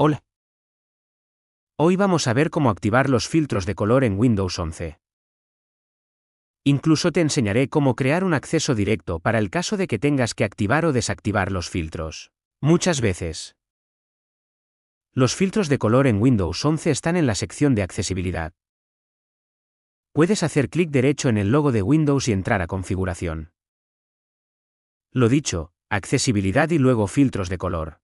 Hola. Hoy vamos a ver cómo activar los filtros de color en Windows 11. Incluso te enseñaré cómo crear un acceso directo para el caso de que tengas que activar o desactivar los filtros. Muchas veces. Los filtros de color en Windows 11 están en la sección de accesibilidad. Puedes hacer clic derecho en el logo de Windows y entrar a configuración. Lo dicho, accesibilidad y luego filtros de color.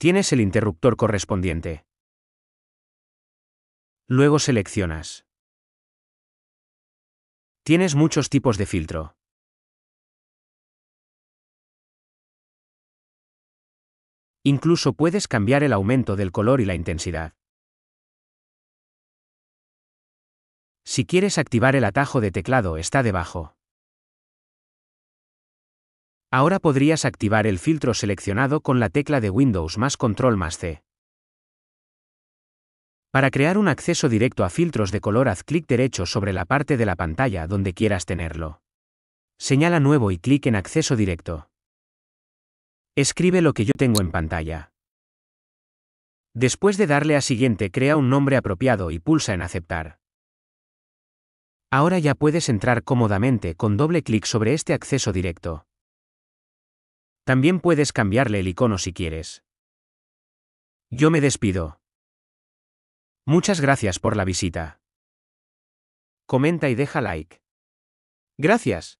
Tienes el interruptor correspondiente. Luego seleccionas. Tienes muchos tipos de filtro. Incluso puedes cambiar el aumento del color y la intensidad. Si quieres activar el atajo de teclado está debajo. Ahora podrías activar el filtro seleccionado con la tecla de Windows más Control más C. Para crear un acceso directo a filtros de color haz clic derecho sobre la parte de la pantalla donde quieras tenerlo. Señala nuevo y clic en acceso directo. Escribe lo que yo tengo en pantalla. Después de darle a siguiente crea un nombre apropiado y pulsa en aceptar. Ahora ya puedes entrar cómodamente con doble clic sobre este acceso directo. También puedes cambiarle el icono si quieres. Yo me despido. Muchas gracias por la visita. Comenta y deja like. Gracias.